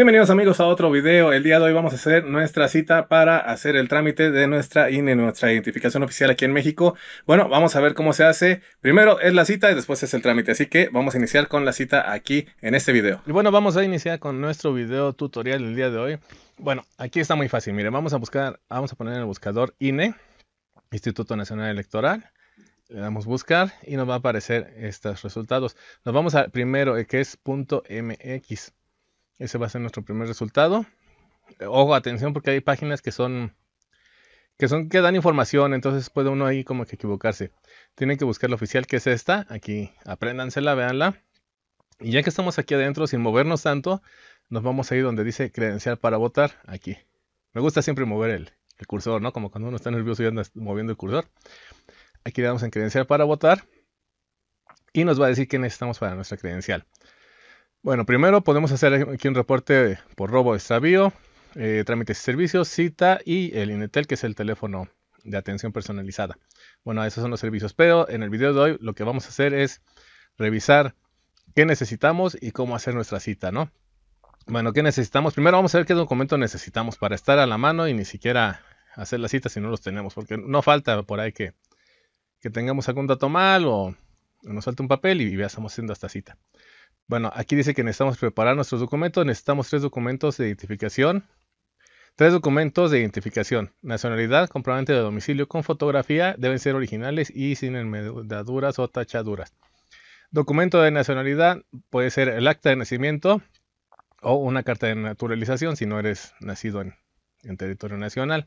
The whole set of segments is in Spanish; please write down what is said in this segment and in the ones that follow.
Bienvenidos amigos a otro video. El día de hoy vamos a hacer nuestra cita para hacer el trámite de nuestra INE, nuestra identificación oficial aquí en México. Bueno, vamos a ver cómo se hace. Primero es la cita y después es el trámite. Así que vamos a iniciar con la cita aquí en este video. Y bueno, vamos a iniciar con nuestro video tutorial el día de hoy. Bueno, aquí está muy fácil. Miren, vamos a buscar, vamos a poner en el buscador INE, Instituto Nacional Electoral. Le damos buscar y nos va a aparecer estos resultados. Nos vamos a primero eh, que es .mx. Ese va a ser nuestro primer resultado. Ojo, atención, porque hay páginas que son que son que dan información, entonces puede uno ahí como que equivocarse. Tienen que buscar la oficial que es esta, aquí apréndansela, véanla. Y ya que estamos aquí adentro sin movernos tanto, nos vamos a ir donde dice credencial para votar, aquí. Me gusta siempre mover el, cursor, ¿no? Como cuando uno está nervioso y anda moviendo el cursor. Aquí le damos en credencial para votar y nos va a decir qué necesitamos para nuestra credencial. Bueno, primero podemos hacer aquí un reporte por robo de extravío, eh, trámites y servicios, cita y el INETEL, que es el teléfono de atención personalizada. Bueno, esos son los servicios, pero en el video de hoy lo que vamos a hacer es revisar qué necesitamos y cómo hacer nuestra cita, ¿no? Bueno, ¿qué necesitamos? Primero vamos a ver qué documento necesitamos para estar a la mano y ni siquiera hacer la cita si no los tenemos, porque no falta por ahí que, tengamos algún dato mal o nos salte un papel y, y ya estamos haciendo esta cita. Bueno, aquí dice que necesitamos preparar nuestros documentos. Necesitamos tres documentos de identificación. Tres documentos de identificación. Nacionalidad, comprobante de domicilio con fotografía. Deben ser originales y sin enmendaduras o tachaduras. Documento de nacionalidad puede ser el acta de nacimiento o una carta de naturalización si no eres nacido en territorio nacional.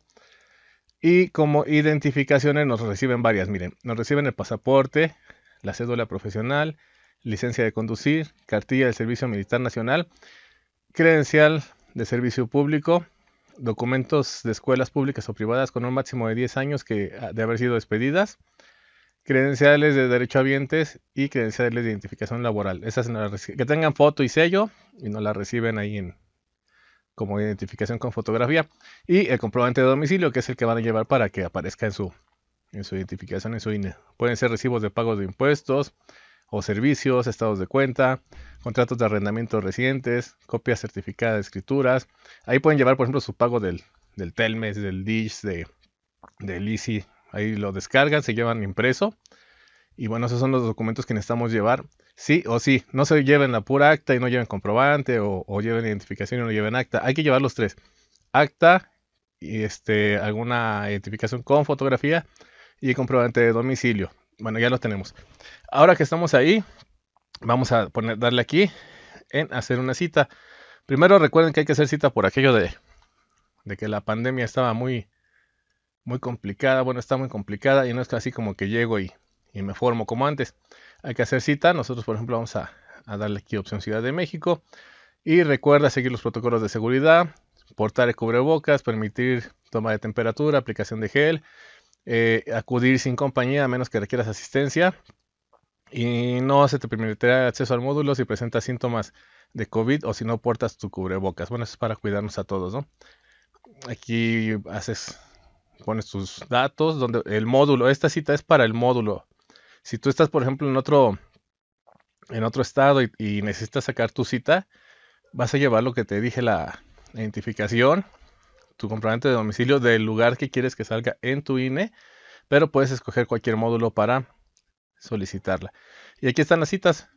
Y como identificaciones nos reciben varias, miren, nos reciben el pasaporte, la cédula profesional, licencia de conducir, cartilla del Servicio Militar Nacional, credencial de servicio público, documentos de escuelas públicas o privadas con un máximo de 10 años que, ah, de haber sido despedidas, credenciales de derecho vientes y credenciales de identificación laboral. Esas que tengan foto y sello y no la reciben ahí como identificación con fotografía. Y el comprobante de domicilio, que es el que van a llevar para que aparezca en su, en su identificación, en su INE. Pueden ser recibos de pagos de impuestos, o servicios, estados de cuenta, contratos de arrendamiento recientes, copias certificadas de escrituras. Ahí pueden llevar, por ejemplo, su pago del, del Telmes, del Dish, de, del Easy. Ahí lo descargan, se llevan impreso. Y bueno, esos son los documentos que necesitamos llevar. Sí o sí, no se lleven la pura acta y no lleven comprobante o, o lleven identificación y no lleven acta. Hay que llevar los tres. Acta y este, alguna identificación con fotografía y comprobante de domicilio. Bueno, ya lo tenemos. Ahora que estamos ahí, vamos a poner, darle aquí en hacer una cita. Primero recuerden que hay que hacer cita por aquello de, que la pandemia estaba muy, muy complicada. Bueno, está muy complicada y no es así como que llego y, me formo como antes. Hay que hacer cita. Nosotros, por ejemplo, vamos a, a darle aquí opción Ciudad de México. Y recuerda seguir los protocolos de seguridad, portar el cubrebocas, permitir toma de temperatura, aplicación de gel eh, acudir sin compañía a menos que requieras asistencia y no se te permitirá acceso al módulo si presentas síntomas de COVID o si no portas tu cubrebocas. Bueno, eso es para cuidarnos a todos, ¿no? Aquí haces, pones tus datos, donde el módulo, esta cita es para el módulo. Si tú estás, por ejemplo, en otro, en otro estado y necesitas sacar tu cita, vas a llevar lo que te dije, la identificación, tu comprobante de domicilio del lugar que quieres que salga en tu INE, pero puedes escoger cualquier módulo para solicitarla. Y aquí están las citas.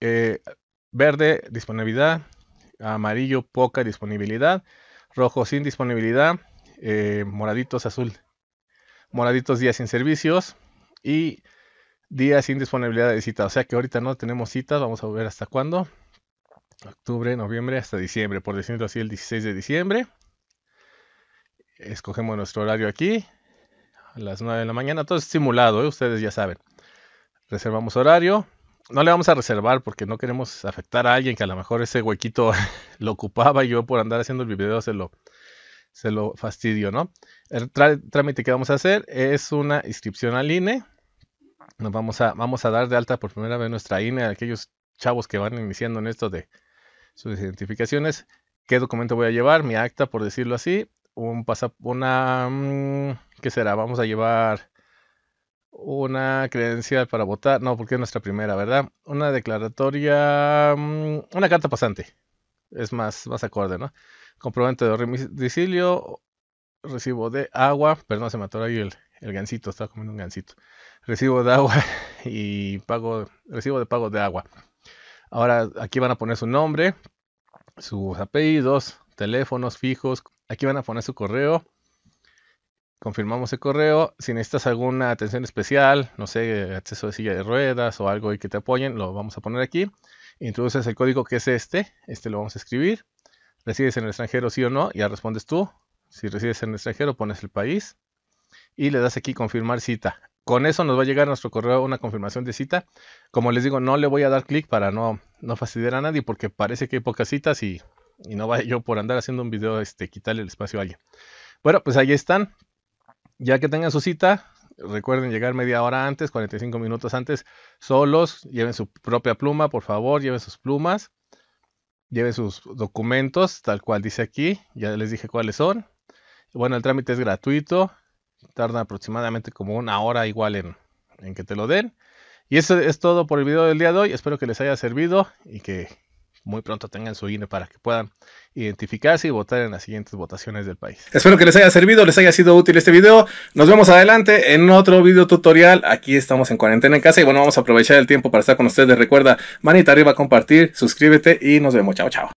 Eh, verde, disponibilidad. Amarillo, poca disponibilidad. Rojo, sin disponibilidad. Eh, moraditos, azul. Moraditos, días sin servicios. Y días sin disponibilidad de cita. O sea que ahorita no tenemos citas. Vamos a ver hasta cuándo. Octubre, noviembre, hasta diciembre. Por decirlo así, el 16 de diciembre escogemos nuestro horario aquí, a las 9 de la mañana, todo es simulado, ¿eh? ustedes ya saben. Reservamos horario, no le vamos a reservar porque no queremos afectar a alguien que a lo mejor ese huequito lo ocupaba yo por andar haciendo el video se lo, se lo fastidio, ¿no? El trámite que vamos a hacer es una inscripción al INE. Nos vamos a, vamos a dar de alta por primera vez nuestra INE a aquellos chavos que van iniciando en esto de sus identificaciones. ¿Qué documento voy a llevar? Mi acta, por decirlo así un pasaporte, una, mm, ¿qué será? Vamos a llevar una credencial para votar, no, porque es nuestra primera, ¿verdad? Una declaratoria, mm, una carta pasante, es más, más acorde, ¿no? Comprobante de domicilio, recibo de agua, perdón, se me atoró ahí el, el gansito, estaba comiendo un gansito. Recibo de agua y pago, recibo de pago de agua. Ahora aquí van a poner su nombre, sus apellidos, teléfonos fijos. Aquí van a poner su correo. Confirmamos el correo. Si necesitas alguna atención especial, no sé, acceso de silla de ruedas o algo y que te apoyen, lo vamos a poner aquí. Introduces el código que es este. Este lo vamos a escribir. ¿Resides en el extranjero sí o no? Ya respondes tú. Si resides en el extranjero, pones el país. Y le das aquí confirmar cita. Con eso nos va a llegar a nuestro correo una confirmación de cita. Como les digo, no le voy a dar clic para no, no fastidiar a nadie porque parece que hay pocas citas y y no vaya yo por andar haciendo un video, este, quitarle el espacio a alguien. Bueno, pues ahí están. Ya que tengan su cita, recuerden llegar media hora antes, 45 minutos antes, solos, lleven su propia pluma, por favor, lleven sus plumas, lleven sus documentos, tal cual dice aquí, ya les dije cuáles son. Bueno, el trámite es gratuito, tarda aproximadamente como una hora igual en, en que te lo den. Y eso es todo por el video del día de hoy, espero que les haya servido y que muy pronto tengan su INE para que puedan identificarse y votar en las siguientes votaciones del país. Espero que les haya servido, les haya sido útil este video. Nos vemos adelante en otro video tutorial. Aquí estamos en cuarentena en casa y bueno, vamos a aprovechar el tiempo para estar con ustedes. Recuerda, manita arriba, compartir, suscríbete y nos vemos. Chao, chao.